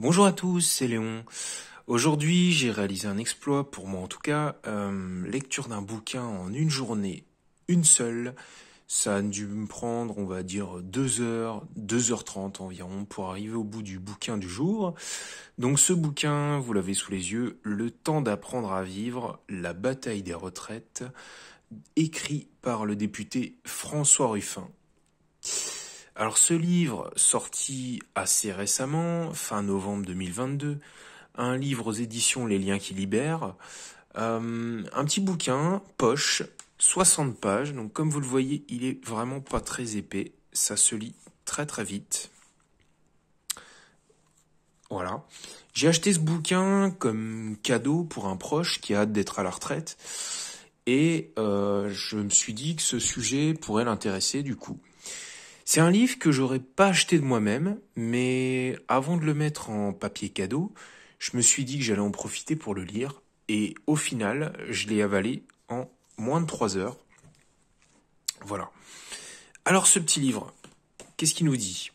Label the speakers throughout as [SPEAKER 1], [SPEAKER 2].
[SPEAKER 1] Bonjour à tous, c'est Léon. Aujourd'hui, j'ai réalisé un exploit, pour moi en tout cas, euh, lecture d'un bouquin en une journée, une seule. Ça a dû me prendre, on va dire, deux heures, 2 h trente environ pour arriver au bout du bouquin du jour. Donc ce bouquin, vous l'avez sous les yeux, Le temps d'apprendre à vivre, la bataille des retraites, écrit par le député François Ruffin. Alors ce livre, sorti assez récemment, fin novembre 2022, un livre aux éditions Les Liens qui libèrent, euh, un petit bouquin, poche, 60 pages, donc comme vous le voyez, il est vraiment pas très épais, ça se lit très très vite. Voilà. J'ai acheté ce bouquin comme cadeau pour un proche qui a hâte d'être à la retraite. Et euh, je me suis dit que ce sujet pourrait l'intéresser du coup. C'est un livre que j'aurais pas acheté de moi-même, mais avant de le mettre en papier cadeau, je me suis dit que j'allais en profiter pour le lire, et au final, je l'ai avalé en moins de 3 heures. Voilà. Alors ce petit livre, qu'est-ce qu'il nous dit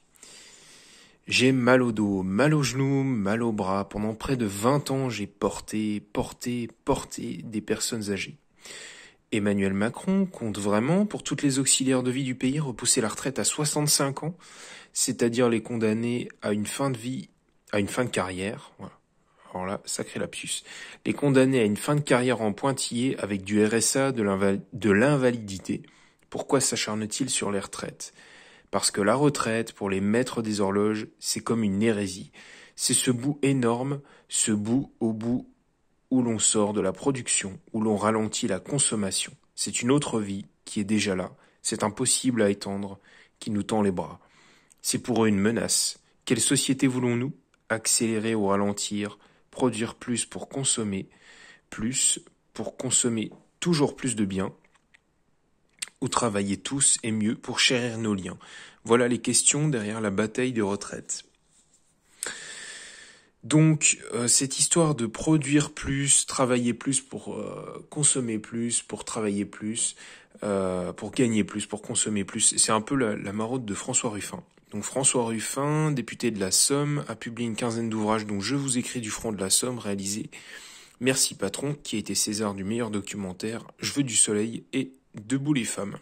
[SPEAKER 1] j'ai mal au dos, mal aux genoux, mal aux bras. Pendant près de 20 ans, j'ai porté, porté, porté des personnes âgées. Emmanuel Macron compte vraiment, pour toutes les auxiliaires de vie du pays, repousser la retraite à 65 ans, c'est-à-dire les condamner à une fin de vie, à une fin de carrière. Voilà. Alors là, sacré lapsus. Les condamnés à une fin de carrière en pointillé avec du RSA, de l'invalidité. Pourquoi s'acharne-t-il sur les retraites Parce que la retraite, pour les maîtres des horloges, c'est comme une hérésie. C'est ce bout énorme, ce bout au bout où l'on sort de la production, où l'on ralentit la consommation. C'est une autre vie qui est déjà là, c'est impossible à étendre, qui nous tend les bras. C'est pour eux une menace. Quelle société voulons-nous Accélérer ou ralentir, produire plus pour consommer, plus pour consommer toujours plus de biens, ou travailler tous et mieux pour chérir nos liens. Voilà les questions derrière la bataille de retraite. Donc euh, cette histoire de produire plus, travailler plus pour euh, consommer plus, pour travailler plus, euh, pour gagner plus, pour consommer plus, c'est un peu la, la, marotte de François Ruffin. Donc François Ruffin, député de la Somme, a publié une quinzaine d'ouvrages dont Je vous écris du front de la Somme, réalisé Merci patron, qui a été César du meilleur documentaire, Je veux du soleil et Debout les femmes.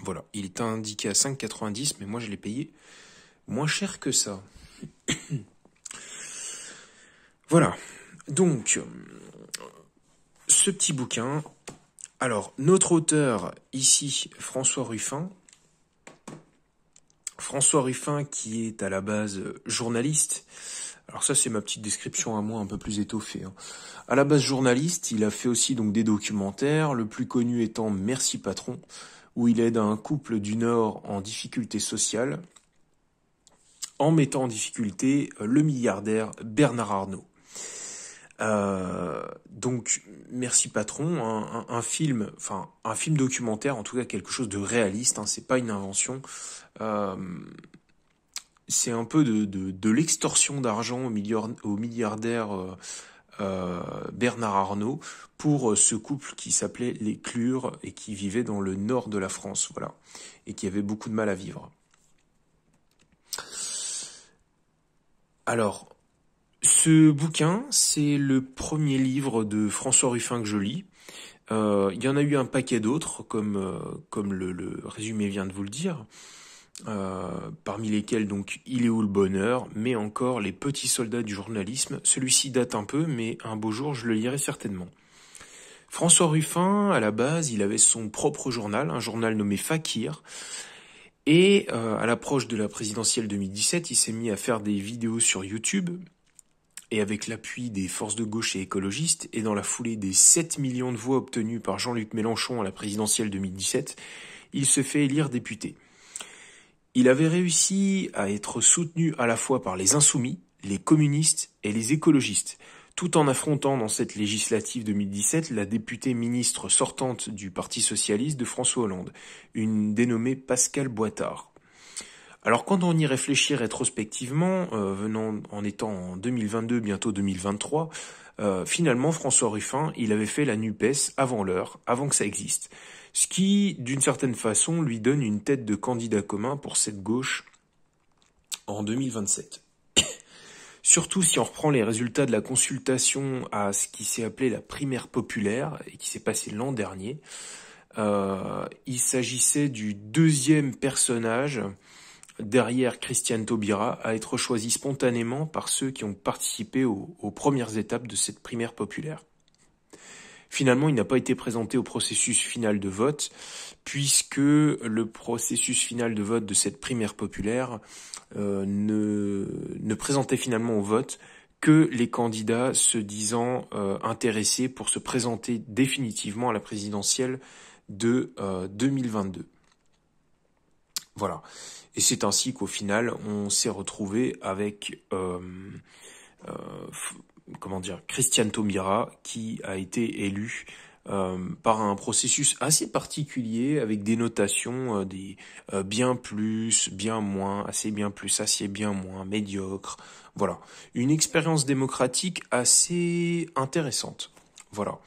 [SPEAKER 1] Voilà, il est indiqué à 5,90, mais moi je l'ai payé moins cher que ça. Voilà. Donc, ce petit bouquin. Alors, notre auteur ici, François Ruffin. François Ruffin qui est à la base journaliste. Alors ça c'est ma petite description à moi un peu plus étoffée. Hein. À la base journaliste, il a fait aussi donc des documentaires, le plus connu étant Merci patron, où il aide un couple du Nord en difficulté sociale en mettant en difficulté le milliardaire Bernard Arnault. Euh, donc merci patron, un, un, un, film, enfin un film documentaire, en tout cas quelque chose de réaliste. Hein, c'est pas une invention. Euh, c'est un peu de, de, de l'extorsion d'argent au milliardaire euh, euh, Bernard Arnault pour euh, ce couple qui s'appelait les Clures et qui vivait dans le nord de la France, voilà, et qui avait beaucoup de mal à vivre. Alors, ce bouquin, c'est le premier livre de François Ruffin que je lis. Euh, il y en a eu un paquet d'autres, comme, euh, comme le, résumé vient de vous le dire, euh, parmi lesquels donc Il est où le bonheur, mais encore Les petits soldats du journalisme. Celui-ci date un peu, mais un beau jour je le lirai certainement. François Ruffin, à la base, il avait son propre journal, un journal nommé Fakir. Et à l'approche de la présidentielle 2017, il s'est mis à faire des vidéos sur YouTube et avec l'appui des forces de gauche et écologistes, et dans la foulée des 7 millions de voix obtenues par Jean-Luc Mélenchon à la présidentielle 2017, il se fait élire député. Il avait réussi à être soutenu à la fois par les insoumis, les communistes et les écologistes, tout en affrontant dans cette législative 2017 la députée ministre sortante du Parti socialiste de François Hollande, une dénommée Pascal Boitard. Alors quand on y réfléchit rétrospectivement, euh, venant en étant en 2022, bientôt 2023, euh, finalement François Ruffin, il avait fait la NUPES avant l'heure, avant que ça existe. Ce qui, d'une certaine façon, lui donne une tête de candidat commun pour cette gauche en 2027. Surtout si on reprend les résultats de la consultation à ce qui s'est appelé la primaire populaire et qui s'est passé l'an dernier, euh, il s'agissait du deuxième personnage derrière Christiane Taubira à être choisi spontanément par ceux qui ont participé aux, premières étapes de cette primaire populaire. Finalement, il n'a pas été présenté au processus final de vote, puisque le processus final de vote de cette primaire populaire euh, ne, présentait finalement au vote que les candidats se disant euh, intéressés pour se présenter définitivement à la présidentielle de 2022. Euh, voilà. Et c'est ainsi qu'au final, on s'est retrouvé avec euh, euh, comment dire, Christiane Tomira qui a été élu euh, par un processus assez particulier avec des notations des bien plus, bien moins, assez bien plus, assez bien moins, médiocre. Voilà, une expérience démocratique assez intéressante. Voilà.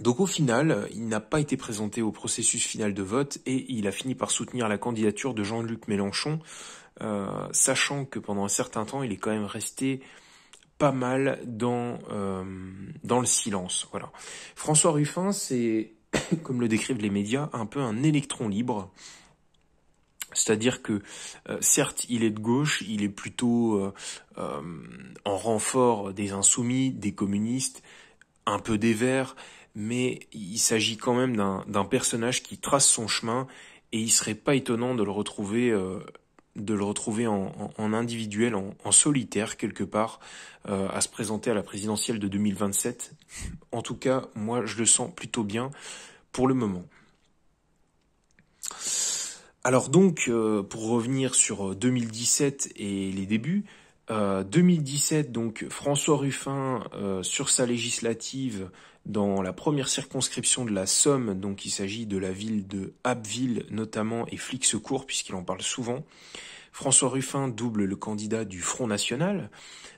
[SPEAKER 1] Donc au final, il n'a pas été présenté au processus final de vote et il a fini par soutenir la candidature de Jean-Luc Mélenchon, euh, sachant que pendant un certain temps, il est quand même resté pas mal dans, euh, dans le silence. Voilà. François Ruffin, c'est, comme le décrivent les médias, un peu un électron libre. C'est-à-dire que euh, certes, il est de gauche, il est plutôt en renfort des insoumis, des communistes, un peu des verts, mais il s'agit quand même d'un personnage qui trace son chemin et il serait pas étonnant de le retrouver euh, de le retrouver en, individuel, en, solitaire quelque part, euh, à se présenter à la présidentielle de 2027. En tout cas, moi je le sens plutôt bien pour le moment. Alors donc, euh, pour revenir sur 2017 et les débuts, 2017, donc François Ruffin sur sa législative dans la première circonscription de la Somme, donc il s'agit de la ville de Abbeville notamment et Flixecourt puisqu'il en parle souvent, François Ruffin double le candidat du Front National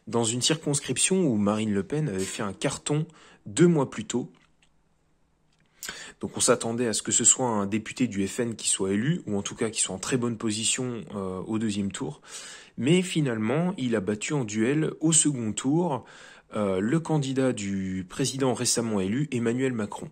[SPEAKER 1] dans une circonscription où Marine Le Pen avait fait un carton deux mois plus tôt. Donc on s'attendait à ce que ce soit un député du FN qui soit élu, ou en tout cas qui soit en très bonne position euh, au deuxième tour. Mais finalement, il a battu en duel au second tour euh, le candidat du président récemment élu, Emmanuel Macron.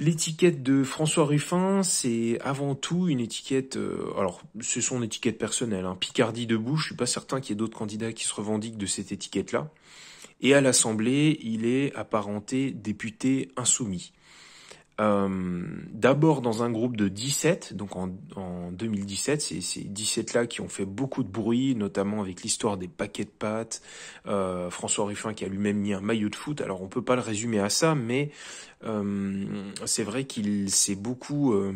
[SPEAKER 1] L'étiquette de François Ruffin, c'est avant tout une étiquette, euh, alors c'est son étiquette personnelle, hein, Picardie debout, je suis pas certain qu'il y ait d'autres candidats qui se revendiquent de cette étiquette-là. Et à l'Assemblée, il est apparenté député insoumis. Euh, d'abord dans un groupe de 17, donc en, en 2017, c'est ces 17-là qui ont fait beaucoup de bruit, notamment avec l'histoire des paquets de pâtes, euh, François Ruffin qui a lui-même mis un maillot de foot, alors on peut pas le résumer à ça, mais euh, c'est vrai qu'il s'est beaucoup euh,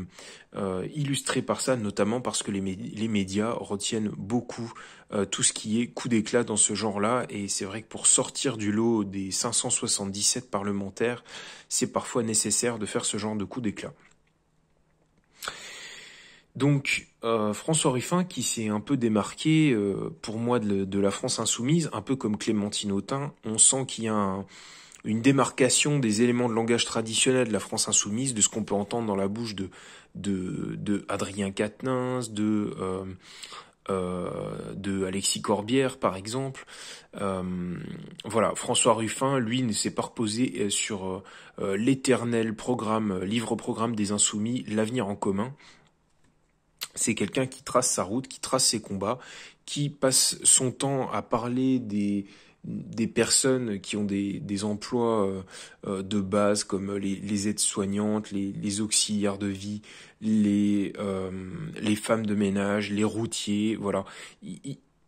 [SPEAKER 1] euh, illustré par ça, notamment parce que les, médias retiennent beaucoup tout ce qui est coup d'éclat dans ce genre-là. Et c'est vrai que pour sortir du lot des 577 parlementaires, c'est parfois nécessaire de faire ce genre de coup d'éclat. Donc François Ruffin qui s'est un peu démarqué pour moi de, de, la France insoumise, un peu comme Clémentine Autain, on sent qu'il y a un, une démarcation des éléments de langage traditionnel de la France insoumise, de ce qu'on peut entendre dans la bouche de, de, Adrien Quatennens, de, euh, euh, de Alexis Corbière, par exemple. Euh, voilà, François Ruffin, lui, ne s'est pas reposé sur l'éternel programme, livre-programme des Insoumis, l'avenir en commun. C'est quelqu'un qui trace sa route, qui trace ses combats, qui passe son temps à parler des, des personnes qui ont des, emplois euh, euh, de base comme euh, les, aides-soignantes, les, auxiliaires de vie, les, les femmes de ménage, les routiers, voilà. Finalement,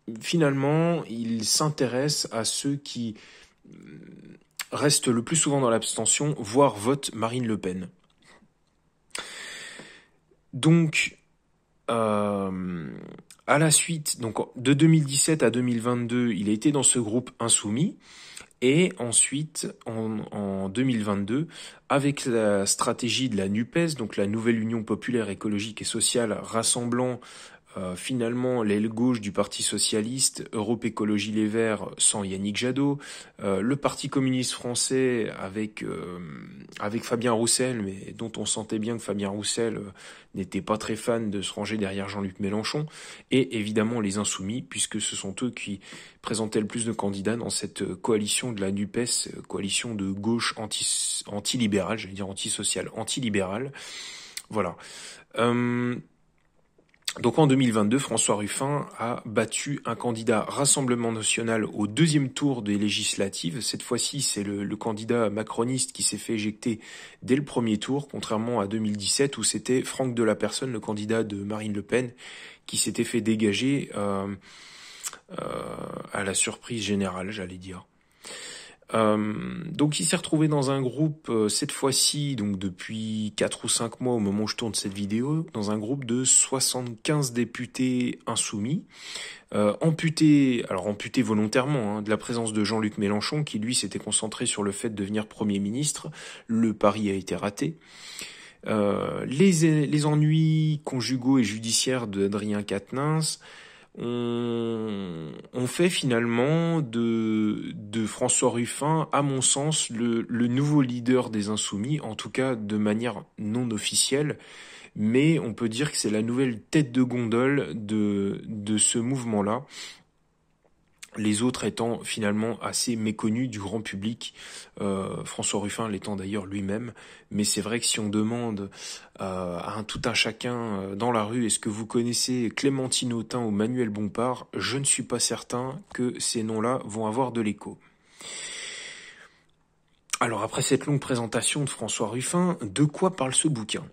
[SPEAKER 1] il, finalement, ils s'intéressent à ceux qui restent le plus souvent dans l'abstention, voire votent Marine Le Pen. Donc, à la suite, donc de 2017 à 2022, il a été dans ce groupe insoumis. Et ensuite, en, en 2022, avec la stratégie de la NUPES, donc la Nouvelle Union Populaire Écologique et Sociale rassemblant euh, finalement l'aile gauche du Parti socialiste, Europe Écologie Les Verts sans Yannick Jadot, euh, le Parti communiste français avec euh, avec Fabien Roussel, mais dont on sentait bien que Fabien Roussel n'était pas très fan de se ranger derrière Jean-Luc Mélenchon, et évidemment les Insoumis, puisque ce sont eux qui présentaient le plus de candidats dans cette coalition de la Nupes, coalition de gauche anti libérale j'allais dire antisociale, anti-libérale. Voilà. Euh, donc en 2022, François Ruffin a battu un candidat Rassemblement national au deuxième tour des législatives. Cette fois-ci, c'est le, candidat macroniste qui s'est fait éjecter dès le premier tour, contrairement à 2017 où c'était Franck Personne, le candidat de Marine Le Pen, qui s'était fait dégager euh, euh, à la surprise générale, j'allais dire. Euh, donc il s'est retrouvé dans un groupe euh, cette fois-ci, donc depuis 4 ou 5 mois au moment où je tourne cette vidéo, dans un groupe de 75 députés insoumis, euh, amputés, alors amputés volontairement, hein, de la présence de Jean-Luc Mélenchon qui lui s'était concentré sur le fait de devenir Premier ministre. Le pari a été raté. Euh, les, les ennuis conjugaux et judiciaires d'Adrien Quatennens, on, fait finalement de, de, François Ruffin, à mon sens, le, le, nouveau leader des Insoumis, en tout cas de manière non officielle, mais on peut dire que c'est la nouvelle tête de gondole de, de ce mouvement-là les autres étant finalement assez méconnus du grand public, euh, François Ruffin l'étant d'ailleurs lui-même. Mais c'est vrai que si on demande euh, à un, tout un chacun euh, dans la rue, est-ce que vous connaissez Clémentine Autin ou Manuel Bompard, je ne suis pas certain que ces noms-là vont avoir de l'écho. Alors après cette longue présentation de François Ruffin, de quoi parle ce bouquin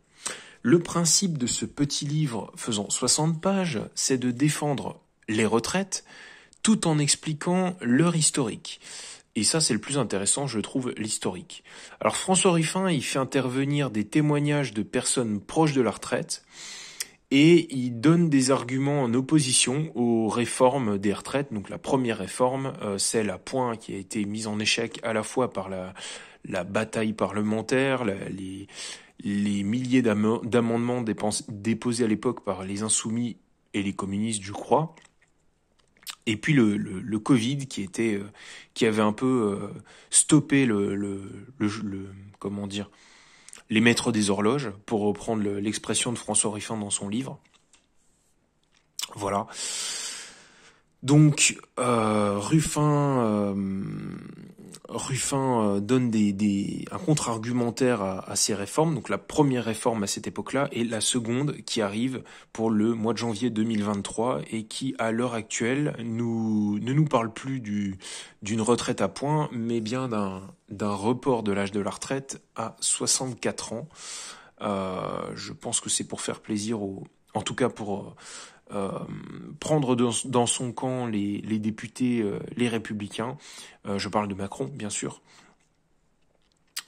[SPEAKER 1] Le principe de ce petit livre faisant 60 pages, c'est de défendre les retraites, tout en expliquant leur historique. Et ça, c'est le plus intéressant, je trouve, l'historique. Alors François Ruffin, il fait intervenir des témoignages de personnes proches de la retraite et il donne des arguments en opposition aux réformes des retraites. Donc la première réforme, euh, c'est la à point qui a été mise en échec à la fois par la, bataille parlementaire, les, les milliers d'amendements déposés à l'époque par les insoumis et les communistes, je crois. Et puis le, le, le, Covid qui était euh, qui avait un peu euh, stoppé le, le, le, comment dire les maîtres des horloges pour reprendre l'expression de François Ruffin dans son livre. Voilà. Donc euh, Ruffin Ruffin euh, donne des, un contre-argumentaire à, à, ces réformes, donc la première réforme à cette époque-là et la seconde qui arrive pour le mois de janvier 2023 et qui, à l'heure actuelle, nous, ne nous parle plus du d'une retraite à points, mais bien d'un d'un report de l'âge de la retraite à 64 ans. Euh, je pense que c'est pour faire plaisir au en tout cas pour euh, euh, prendre dans, son camp les, députés, euh, les républicains. Euh, je parle de Macron, bien sûr.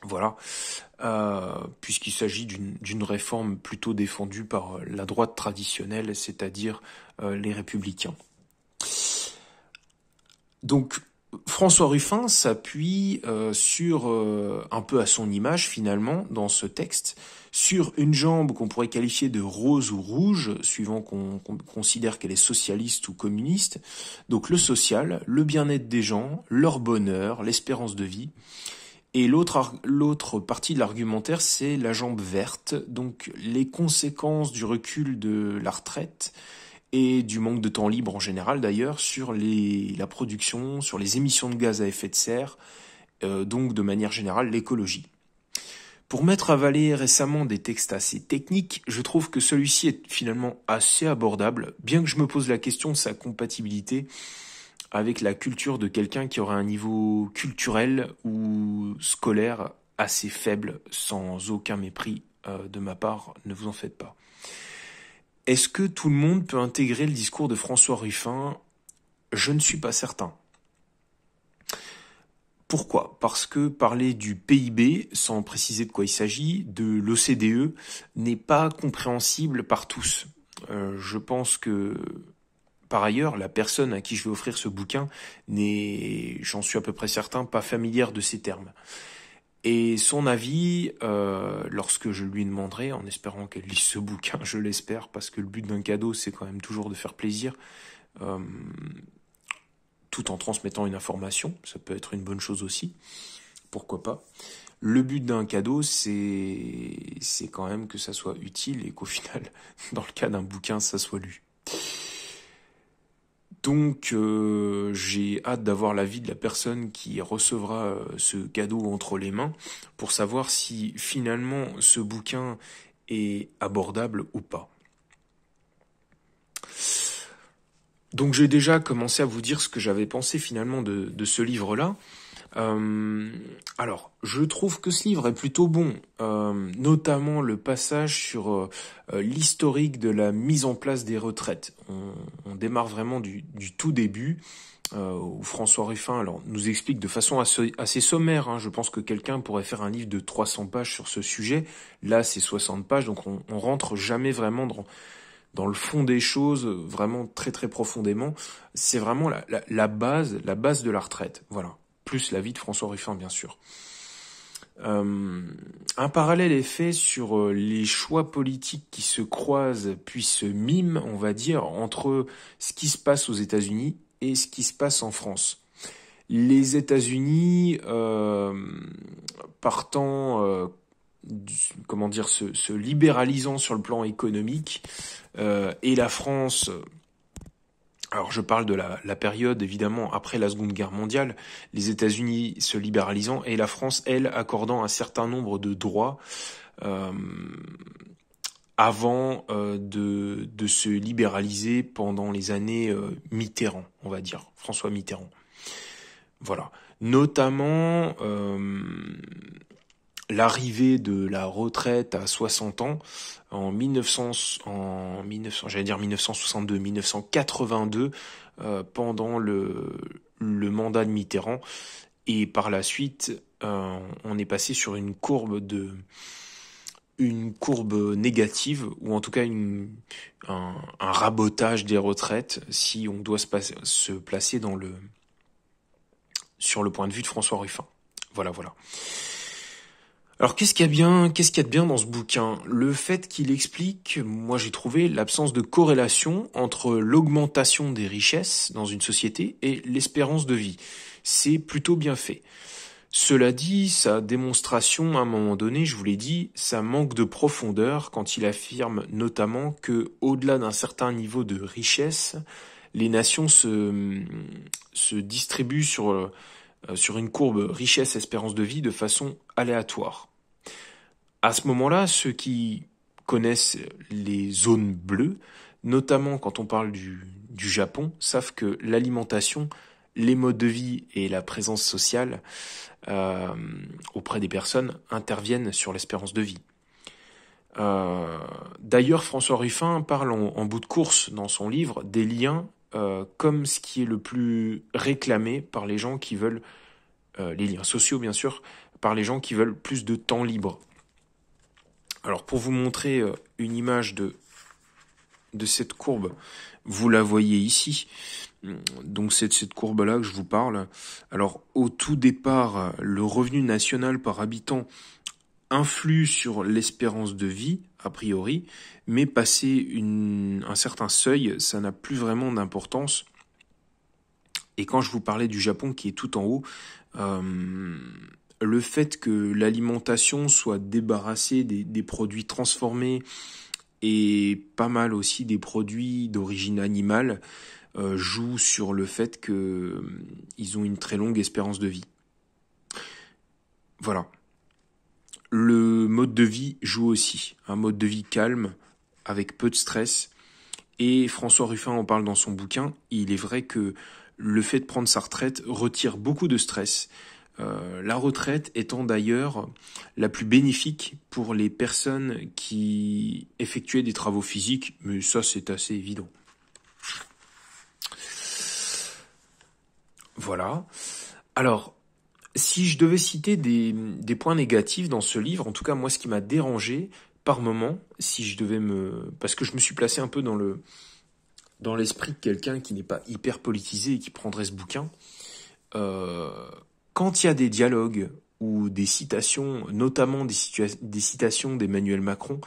[SPEAKER 1] Voilà, puisqu'il s'agit d'une réforme plutôt défendue par la droite traditionnelle, c'est-à-dire les républicains. Donc François Ruffin s'appuie euh, sur, euh, un peu à son image finalement, dans ce texte, sur une jambe qu'on pourrait qualifier de rose ou rouge, suivant qu'on considère qu'elle est socialiste ou communiste, donc le social, le bien-être des gens, leur bonheur, l'espérance de vie. Et l'autre partie de l'argumentaire, c'est la jambe verte, donc les conséquences du recul de la retraite, et du manque de temps libre en général d'ailleurs sur la production, sur les émissions de gaz à effet de serre, euh, donc de manière générale l'écologie. Pour à avalé récemment des textes assez techniques, je trouve que celui-ci est finalement assez abordable, bien que je me pose la question de sa compatibilité avec la culture de quelqu'un qui aurait un niveau culturel ou scolaire assez faible, sans aucun mépris euh, de ma part, ne vous en faites pas. Est-ce que tout le monde peut intégrer le discours de François Ruffin Je ne suis pas certain. Pourquoi Parce que parler du PIB, sans préciser de quoi il s'agit, de l'OCDE, n'est pas compréhensible par tous. Euh, je pense que, par ailleurs, la personne à qui je vais offrir ce bouquin n'est, j'en suis à peu près certain, pas familière de ces termes. Et son avis, euh, lorsque je lui demanderai, en espérant qu'elle lise ce bouquin, je l'espère, parce que le but d'un cadeau, c'est quand même toujours de faire plaisir, euh, tout en transmettant une information, ça peut être une bonne chose aussi, pourquoi pas. Le but d'un cadeau, c'est quand même que ça soit utile et qu'au final, dans le cas d'un bouquin, ça soit lu. Donc euh, j'ai hâte d'avoir l'avis de la personne qui recevra euh, ce cadeau entre les mains pour savoir si finalement ce bouquin est abordable ou pas. Donc j'ai déjà commencé à vous dire ce que j'avais pensé finalement de ce livre-là. Euh, alors, je trouve que ce livre est plutôt bon, euh, notamment le passage sur euh, l'historique de la mise en place des retraites. On, démarre vraiment du, tout début. où François Ruffin alors, nous explique de façon assez, sommaire, hein, je pense que quelqu'un pourrait faire un livre de 300 pages sur ce sujet, là c'est 60 pages, donc on, rentre jamais vraiment dans, le fond des choses, vraiment très très profondément, c'est vraiment la, base, la base de la retraite. Voilà plus la vie de François Ruffin, bien sûr. Euh, un parallèle est fait sur euh, les choix politiques qui se croisent puis se miment, on va dire, entre ce qui se passe aux États-Unis et ce qui se passe en France. Les États-Unis, euh, partant, comment dire, se, libéralisant sur le plan économique, et la France alors je parle de la, période évidemment après la Seconde Guerre mondiale, les États-Unis se libéralisant et la France, elle, accordant un certain nombre de droits euh, avant euh, de, de, se libéraliser pendant les années euh, Mitterrand, on va dire, François Mitterrand. Voilà. Notamment l'arrivée de la retraite à 60 ans en 1900, en 1900 j'allais dire 1962, 1982 euh, pendant le, le mandat de Mitterrand et par la suite euh, on est passé sur une courbe de une courbe négative ou en tout cas un, rabotage des retraites si on doit se, se placer dans le sur le point de vue de François Ruffin. Voilà, voilà. Alors qu'est-ce qu'il y a bien, qu'est-ce qu'il y a de bien dans ce bouquin Le fait qu'il explique, moi j'ai trouvé l'absence de corrélation entre l'augmentation des richesses dans une société et l'espérance de vie. C'est plutôt bien fait. Cela dit, sa démonstration, à un moment donné, je vous l'ai dit, ça manque de profondeur quand il affirme notamment que, au-delà d'un certain niveau de richesse, les nations se, se distribuent sur, euh, sur une courbe richesse-espérance de vie de façon aléatoire à ce moment-là, ceux qui connaissent les zones bleues, notamment quand on parle du, Japon, savent que l'alimentation, les modes de vie et la présence sociale euh, auprès des personnes interviennent sur l'espérance de vie. Euh, d'ailleurs, François Ruffin parle en, bout de course dans son livre des liens euh, comme ce qui est le plus réclamé par les gens qui veulent, les liens sociaux bien sûr, par les gens qui veulent plus de temps libre. Alors pour vous montrer euh, une image de, de cette courbe, vous la voyez ici. Hum, donc c'est de cette courbe-là que je vous parle. Alors au tout départ, le revenu national par habitant influe sur l'espérance de vie, a priori, mais passer une, un certain seuil, ça n'a plus vraiment d'importance. Et quand je vous parlais du Japon qui est tout en haut, hum, le fait que l'alimentation soit débarrassée des, produits transformés et pas mal aussi des produits d'origine animale euh, joue sur le fait qu'ils euh, ont une très longue espérance de vie. Voilà. Le mode de vie joue aussi. Un mode de vie calme, avec peu de stress. Et François Ruffin en parle dans son bouquin. Il est vrai que le fait de prendre sa retraite retire beaucoup de stress euh, la retraite étant d'ailleurs la plus bénéfique pour les personnes qui effectuaient des travaux physiques, mais ça c'est assez évident. Voilà. Alors, si je devais citer des, points négatifs dans ce livre, en tout cas moi ce qui m'a dérangé par moment, si je devais me... parce que je me suis placé un peu dans le dans l'esprit de quelqu'un qui n'est pas hyper politisé et qui prendrait ce bouquin, euh, quand il y a des dialogues ou des citations, notamment des, citations d'Emmanuel Macron,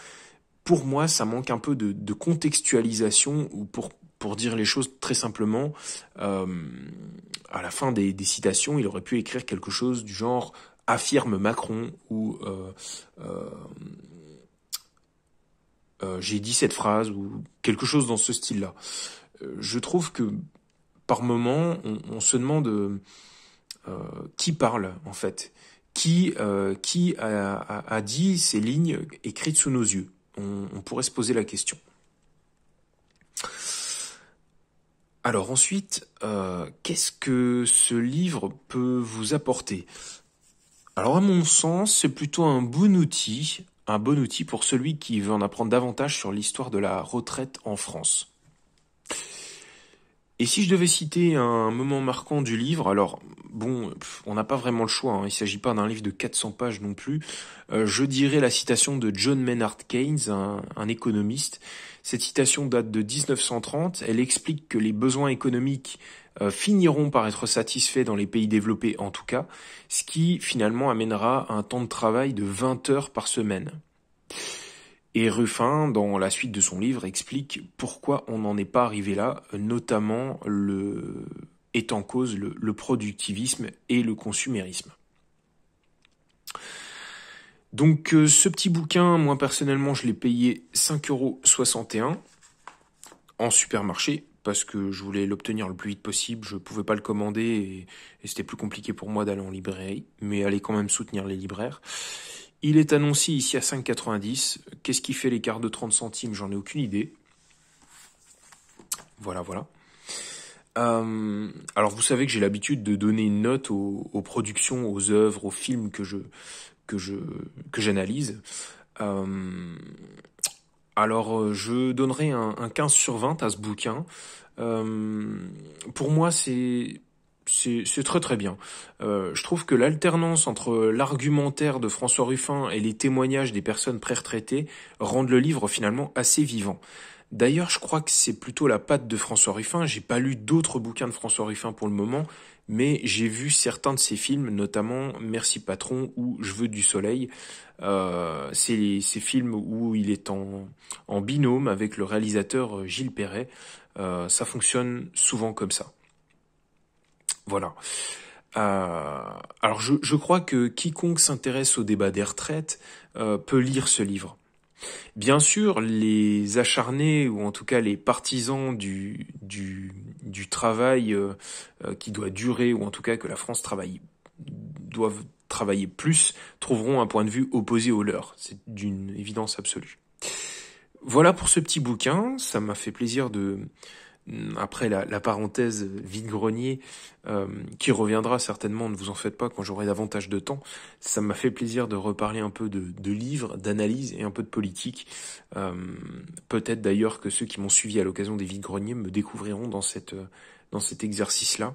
[SPEAKER 1] pour moi, ça manque un peu de, contextualisation ou pour pour dire les choses très simplement, euh, à la fin des, citations, il aurait pu écrire quelque chose du genre affirme Macron ou euh, euh, j'ai dit cette phrase ou quelque chose dans ce style-là. Je trouve que par moment, on, on se demande qui parle en fait Qui, euh, qui a, a, dit ces lignes écrites sous nos yeux on, pourrait se poser la question. Alors ensuite, euh, qu'est-ce que ce livre peut vous apporter Alors à mon sens, c'est plutôt un bon outil, un bon outil pour celui qui veut en apprendre davantage sur l'histoire de la retraite en France. Et si je devais citer un moment marquant du livre, alors bon, on n'a pas vraiment le choix, hein. il ne s'agit pas d'un livre de 400 pages non plus, euh, je dirais la citation de John Maynard Keynes, un, économiste. Cette citation date de 1930, elle explique que les besoins économiques euh, finiront par être satisfaits dans les pays développés en tout cas, ce qui finalement amènera un temps de travail de 20 heures par semaine. Et Ruffin, dans la suite de son livre, explique pourquoi on n'en est pas arrivé là, notamment le est en cause le, productivisme et le consumérisme. Donc euh, ce petit bouquin, moi personnellement, je l'ai payé 5,61€ en supermarché parce que je voulais l'obtenir le plus vite possible. Je ne pouvais pas le commander et c'était plus compliqué pour moi d'aller en librairie, mais aller quand même soutenir les libraires. Il est annoncé ici à 5,90. Qu'est-ce qui fait l'écart de 30 centimes J'en ai aucune idée. Voilà, voilà. Euh, alors vous savez que j'ai l'habitude de donner une note aux, productions, aux œuvres, aux films que je que je que j'analyse. Euh, alors je donnerai un, un, 15 sur 20 à ce bouquin. Euh, pour moi c'est c'est très très bien. Euh, je trouve que l'alternance entre l'argumentaire de François Ruffin et les témoignages des personnes pré-retraitées rendent le livre finalement assez vivant. D'ailleurs, je crois que c'est plutôt la patte de François Ruffin. J'ai pas lu d'autres bouquins de François Ruffin pour le moment, mais j'ai vu certains de ses films, notamment Merci Patron ou Je veux du soleil. Euh, c'est ces films où il est en, binôme avec le réalisateur euh, Gilles Perret. ça fonctionne souvent comme ça. Voilà. Euh, alors je, crois que quiconque s'intéresse au débat des retraites euh, peut lire ce livre. Bien sûr, les acharnés, ou en tout cas les partisans du, du, du travail euh, qui doit durer, ou en tout cas que la France travaille, doivent travailler plus, trouveront un point de vue opposé au leur. C'est d'une évidence absolue. Voilà pour ce petit bouquin, ça m'a fait plaisir de, après la, la parenthèse vide-grenier, euh, qui reviendra certainement, ne vous en faites pas, quand j'aurai davantage de temps, ça m'a fait plaisir de reparler un peu de, de livres, d'analyse et un peu de politique. Euh, Peut-être d'ailleurs que ceux qui m'ont suivi à l'occasion des vides-greniers me découvriront dans cette dans cet exercice-là.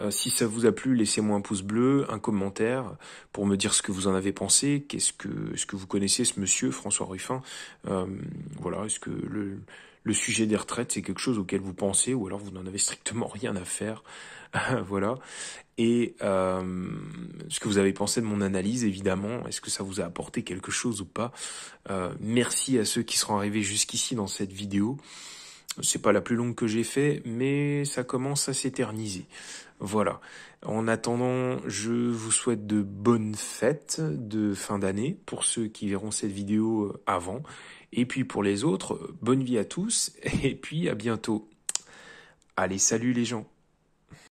[SPEAKER 1] Euh, si ça vous a plu, laissez-moi un pouce bleu, un commentaire pour me dire ce que vous en avez pensé. Qu'est-ce que, est-ce que vous connaissez ce monsieur François Ruffin euh, Voilà, est-ce que le le sujet des retraites, c'est quelque chose auquel vous pensez, ou alors vous n'en avez strictement rien à faire. voilà. Et euh, ce que vous avez pensé de mon analyse, évidemment, est-ce que ça vous a apporté quelque chose ou pas euh, Merci à ceux qui seront arrivés jusqu'ici dans cette vidéo. C'est pas la plus longue que j'ai fait, mais ça commence à s'éterniser. Voilà. En attendant, je vous souhaite de bonnes fêtes de fin d'année pour ceux qui verront cette vidéo euh, avant et puis pour les autres, euh, bonne vie à tous, et puis à bientôt. Allez, salut les gens